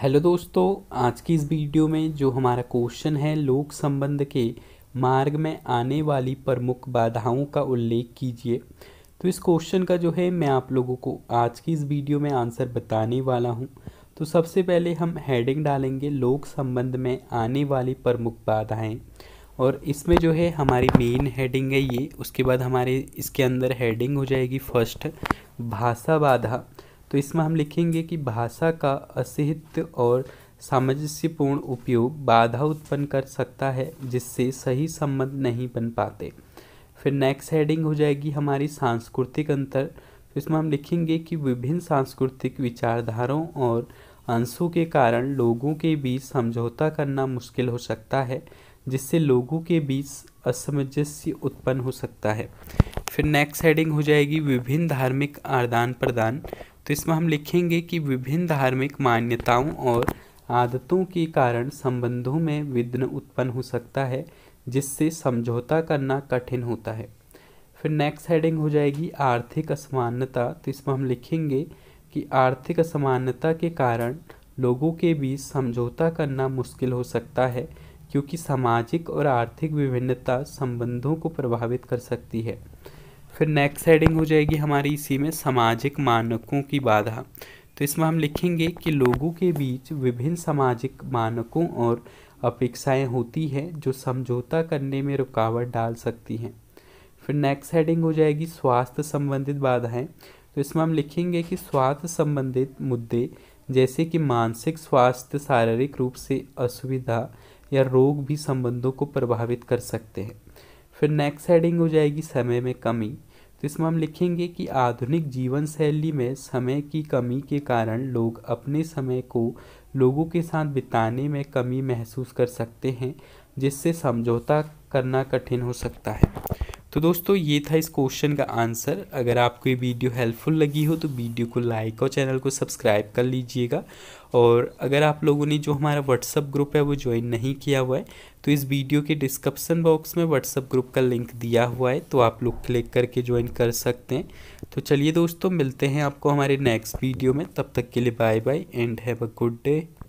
hello दोस्तों आज की इस वीडियो में जो हमारा क्वेश्चन है लोक संबंध के मार्ग में आने वाली प्रमुख बाधाओं का उल्लेख कीजिए तो इस क्वेश्चन का जो है मैं आप लोगों को आज की इस वीडियो में आंसर बताने वाला हूं तो सबसे पहले हम हेडिंग डालेंगे लोक संबंध में आने वाली प्रमुख बाधाएं और इसमें जो है हमारी मेन हेडिंग है ये उसके बाद हमारे इसके अंदर हेडिंग हो जाएगी फर्स्ट भाषा बाधा तो इसमें हम लिखेंगे कि भाषा का असहित्य और सामंजस्यपूर्ण उपयोग बाधा उत्पन्न कर सकता है जिससे सही संबंध नहीं बन पाते फिर नेक्स्ट हेडिंग हो जाएगी हमारी सांस्कृतिक अंतर तो इसमें हम लिखेंगे कि विभिन्न सांस्कृतिक विचारधाराओं और अंशों के कारण लोगों के बीच समझौता करना मुश्किल हो सकता है जिससे लोगों के बीच असमंजस्य उत्पन्न हो सकता है फिर नेक्स्ट हेडिंग हो जाएगी विभिन्न धार्मिक आदान प्रदान तो इसमें हम लिखेंगे कि विभिन्न धार्मिक मान्यताओं और आदतों के कारण संबंधों में विघ्न उत्पन्न हो सकता है जिससे समझौता करना कठिन होता है फिर नेक्स्ट हेडिंग हो जाएगी आर्थिक असमानता तो इसमें हम लिखेंगे कि आर्थिक असमानता के कारण लोगों के बीच समझौता करना मुश्किल हो सकता है क्योंकि सामाजिक और आर्थिक विभिन्नता संबंधों को प्रभावित कर सकती है फिर नेक्स्ट हेडिंग हो जाएगी हमारी इसी में सामाजिक मानकों की बाधा तो इसमें हम लिखेंगे कि लोगों के बीच विभिन्न सामाजिक मानकों और अपेक्षाएं होती हैं जो समझौता करने में रुकावट डाल सकती हैं फिर नेक्स्ट हेडिंग हो जाएगी स्वास्थ्य संबंधित बाधाएं तो इसमें हम लिखेंगे कि स्वास्थ्य संबंधित मुद्दे जैसे कि मानसिक स्वास्थ्य शारीरिक रूप से असुविधा या रोग भी संबंधों को प्रभावित कर सकते हैं फिर नेक्स्ट हेडिंग हो जाएगी समय में कमी तो इसमें हम लिखेंगे कि आधुनिक जीवन शैली में समय की कमी के कारण लोग अपने समय को लोगों के साथ बिताने में कमी महसूस कर सकते हैं जिससे समझौता करना कठिन हो सकता है तो दोस्तों ये था इस क्वेश्चन का आंसर अगर आपको ये वीडियो हेल्पफुल लगी हो तो वीडियो को लाइक और चैनल को सब्सक्राइब कर लीजिएगा और अगर आप लोगों ने जो हमारा व्हाट्सअप ग्रुप है वो ज्वाइन नहीं किया हुआ है तो इस वीडियो के डिस्क्रिप्सन बॉक्स में व्हाट्सअप ग्रुप का लिंक दिया हुआ है तो आप लोग क्लिक करके ज्वाइन कर सकते हैं तो चलिए दोस्तों मिलते हैं आपको हमारे नेक्स्ट वीडियो में तब तक के लिए bye bye and have a good day